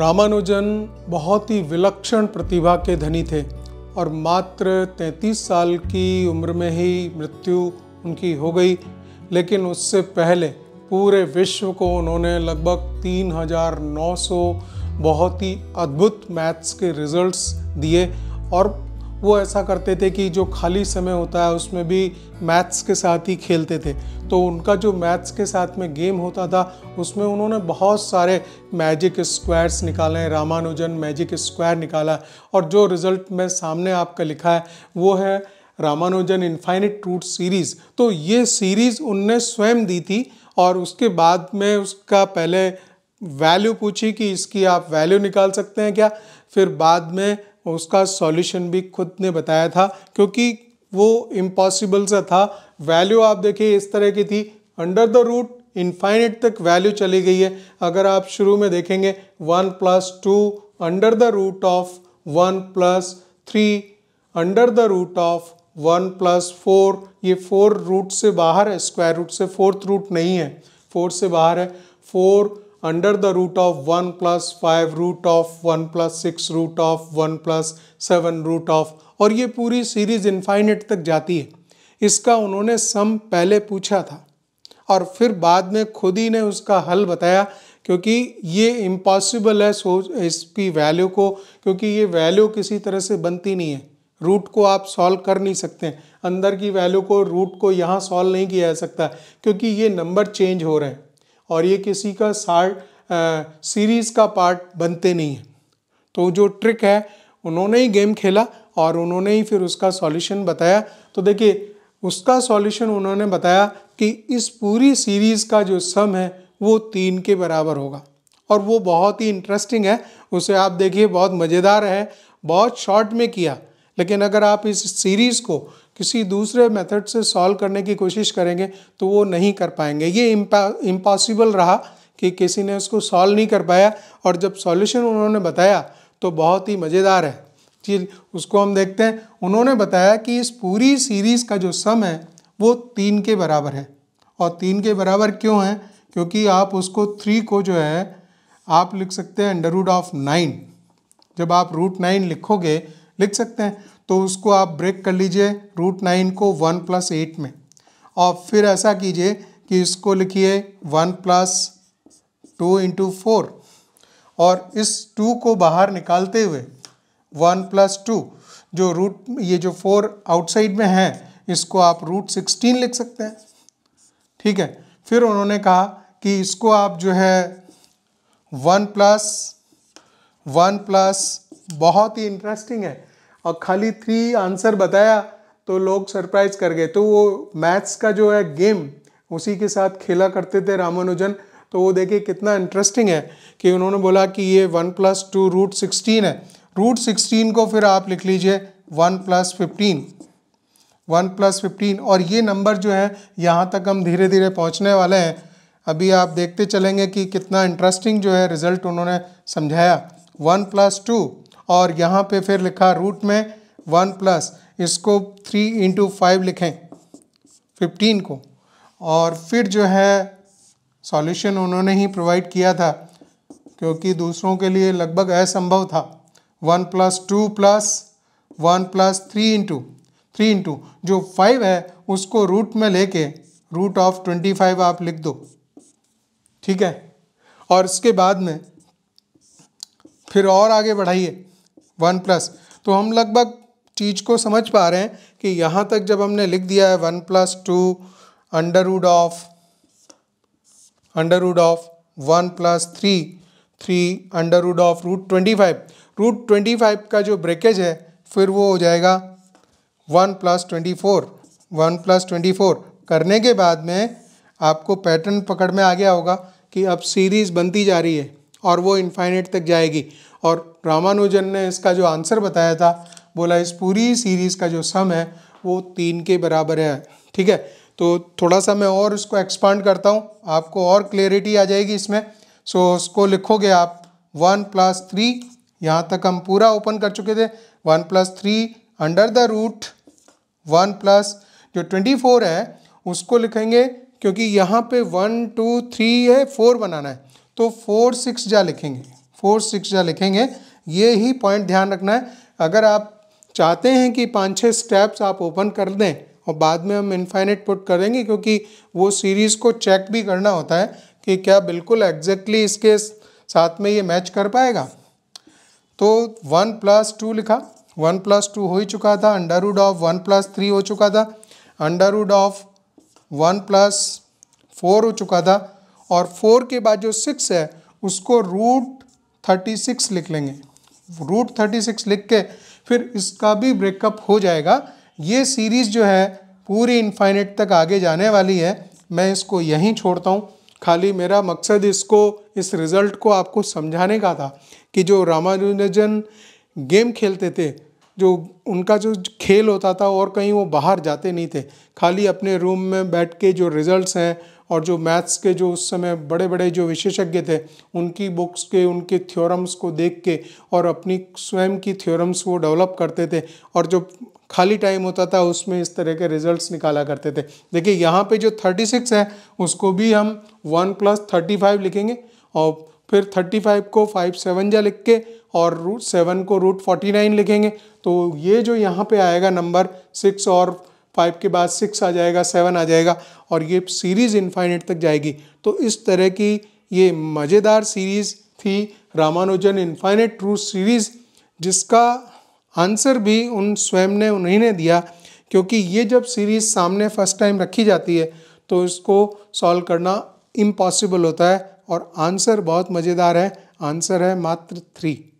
रामानुजन बहुत ही विलक्षण प्रतिभा के धनी थे और मात्र 33 साल की उम्र में ही मृत्यु उनकी हो गई लेकिन उससे पहले पूरे विश्व को उन्होंने लगभग 3,900 बहुत ही अद्भुत मैथ्स के रिजल्ट्स दिए और वो ऐसा करते थे कि जो खाली समय होता है उसमें भी मैथ्स के साथ ही खेलते थे तो उनका जो मैथ्स के साथ में गेम होता था उसमें उन्होंने बहुत सारे मैजिक स्क्वायर्स निकाले रामानुजन मैजिक स्क्वायर निकाला और जो रिज़ल्ट में सामने आपका लिखा है वो है रामानुजन इन्फाइनिट रूट सीरीज़ तो ये सीरीज़ उनने स्वयं दी थी और उसके बाद में उसका पहले वैल्यू पूछी कि इसकी आप वैल्यू निकाल सकते हैं क्या फिर बाद में उसका सॉल्यूशन भी खुद ने बताया था क्योंकि वो इम्पॉसिबल सा था वैल्यू आप देखिए इस तरह की थी अंडर द रूट इन्फाइनिट तक वैल्यू चली गई है अगर आप शुरू में देखेंगे one plus two under the root of one plus three under the root of one plus four ये फोर रूट से बाहर है स्क्वायर रूट से फोर्थ रूट नहीं है फोर से बाहर है four under the root of 1 plus 5 root of 1 plus 6 root of 1 plus 7 root of और ये पूरी सीरीज इन्फाइनेट तक जाती है इसका उन्होंने सम पहले पूछा था और फिर बाद में खुद ही ने उसका हल बताया क्योंकि ये इम्पॉसिबल है सोच इसकी वैल्यू को क्योंकि ये वैल्यू किसी तरह से बनती नहीं है रूट को आप सॉल्व कर नहीं सकते अंदर की वैल्यू को रूट को यहाँ सॉल्व नहीं किया जा सकता क्योंकि ये नंबर चेंज हो रहे हैं और ये किसी का सार सीरीज़ का पार्ट बनते नहीं हैं तो जो ट्रिक है उन्होंने ही गेम खेला और उन्होंने ही फिर उसका सॉल्यूशन बताया तो देखिए उसका सॉल्यूशन उन्होंने बताया कि इस पूरी सीरीज़ का जो सम है वो तीन के बराबर होगा और वो बहुत ही इंटरेस्टिंग है उसे आप देखिए बहुत मज़ेदार है बहुत शॉर्ट में किया लेकिन अगर आप इस सीरीज़ को किसी दूसरे मेथड से सॉल्व करने की कोशिश करेंगे तो वो नहीं कर पाएंगे ये इम्पॉसिबल रहा कि किसी ने उसको सॉल्व नहीं कर पाया और जब सॉल्यूशन उन्होंने बताया तो बहुत ही मज़ेदार है जी उसको हम देखते हैं उन्होंने बताया कि इस पूरी सीरीज़ का जो सम है वो तीन के बराबर है और तीन के बराबर क्यों है क्योंकि आप उसको थ्री को जो है आप लिख सकते हैं अंडर रूट ऑफ नाइन जब आप रूट नाइन लिखोगे लिख सकते हैं तो उसको आप ब्रेक कर लीजिए रूट नाइन को वन प्लस एट में और फिर ऐसा कीजिए कि इसको लिखिए one plus two into four और इस टू को बाहर निकालते हुए वन प्लस टू जो रूट ये जो फोर आउटसाइड में है इसको आप रूट सिक्सटीन लिख सकते हैं ठीक है फिर उन्होंने कहा कि इसको आप जो है वन प्लस वन प्लस बहुत ही इंटरेस्टिंग है और खाली थ्री आंसर बताया तो लोग सरप्राइज कर गए तो वो मैथ्स का जो है गेम उसी के साथ खेला करते थे रामानुजन तो वो देखे कितना इंटरेस्टिंग है कि उन्होंने बोला कि ये one plus two root sixteen है रूट सिक्सटीन को फिर आप लिख लीजिए one plus fifteen one plus fifteen और ये नंबर जो है यहाँ तक हम धीरे धीरे पहुँचने वाले हैं अभी आप देखते चलेंगे कि कितना इंटरेस्टिंग जो है रिज़ल्ट उन्होंने समझाया वन प्लस टू और यहाँ पे फिर लिखा रूट में वन प्लस इसको थ्री इंटू फाइव लिखें फिफ्टीन को और फिर जो है सॉल्यूशन उन्होंने ही प्रोवाइड किया था क्योंकि दूसरों के लिए लगभग असंभव था one plus two plus one plus three into three into जो फाइव है उसको रूट में लेके रूट ऑफ ट्वेंटी फाइव आप लिख दो ठीक है और इसके बाद में फिर और आगे बढ़ाइए वन प्लस तो हम लगभग चीज़ को समझ पा रहे हैं कि यहाँ तक जब हमने लिख दिया है one plus two under root of under root of one plus three three under root of root twenty five root twenty five का जो ब्रेकेज है फिर वो हो जाएगा one plus twenty four one plus twenty four करने के बाद में आपको पैटर्न पकड़ में आ गया होगा कि अब सीरीज़ बनती जा रही है और वो इन्फाइनेट तक जाएगी और रामानुजन ने इसका जो आंसर बताया था बोला इस पूरी सीरीज़ का जो सम है वो तीन के बराबर है ठीक है तो थोड़ा सा मैं और इसको एक्सपांड करता हूँ आपको और क्लेरिटी आ जाएगी इसमें सो उसको लिखोगे आप वन प्लस थ्री यहाँ तक हम पूरा ओपन कर चुके थे one plus three under the root one plus जो ट्वेंटी फोर है उसको लिखेंगे क्योंकि यहाँ पे वन टू थ्री है फोर बनाना है तो फोर सिक्स जा लिखेंगे फोर सिक्स या लिखेंगे ये ही पॉइंट ध्यान रखना है अगर आप चाहते हैं कि पाँच छः स्टेप्स आप ओपन कर दें और बाद में हम इन्फाइनिट पुट करेंगे क्योंकि वो सीरीज़ को चेक भी करना होता है कि क्या बिल्कुल एग्जैक्टली इसके साथ में ये मैच कर पाएगा तो वन प्लस टू लिखा वन प्लस टू हो ही चुका था under root of one plus three हो चुका था under root of one plus four हो चुका था और फोर के बाद जो सिक्स है उसको रूट थर्टी सिक्स लिख लेंगे रूट थर्टी सिक्स लिख के फिर इसका भी ब्रेकअप हो जाएगा ये सीरीज़ जो है पूरी इन्फाइनेट तक आगे जाने वाली है मैं इसको यहीं छोड़ता हूँ खाली मेरा मकसद इसको इस रिज़ल्ट को आपको समझाने का था कि जो रामानुजन गेम खेलते थे जो उनका जो खेल होता था और कहीं वो बाहर जाते नहीं थे खाली अपने रूम में बैठ के जो रिज़ल्ट्स हैं और जो मैथ्स के जो उस समय बड़े बड़े जो विशेषज्ञ थे उनकी बुक्स के उनके थ्योरम्स को देख के और अपनी स्वयं की थ्योरम्स वो डेवलप करते थे और जो खाली टाइम होता था उसमें इस तरह के रिजल्ट्स निकाला करते थे देखिए यहाँ पे जो 36 है उसको भी हम वन प्लस थर्टी लिखेंगे और फिर 35 को फाइव सेवन जा लिख के और रूट सेवन को रूट फोर्टी नाइन लिखेंगे तो ये जो यहाँ पे आएगा नंबर सिक्स और फाइव के बाद सिक्स आ जाएगा सेवन आ जाएगा और ये सीरीज़ इन्फाइनेट तक जाएगी तो इस तरह की ये मज़ेदार सीरीज़ थी रामानुजन इन्फाइनेट ट्रू सीरीज़ जिसका आंसर भी उन स्वयं ने उन्हीं ने दिया क्योंकि ये जब सीरीज़ सामने फर्स्ट टाइम रखी जाती है तो इसको सॉल्व करना इम्पॉसिबल होता है और आंसर बहुत मज़ेदार है आंसर है मात्र थ्री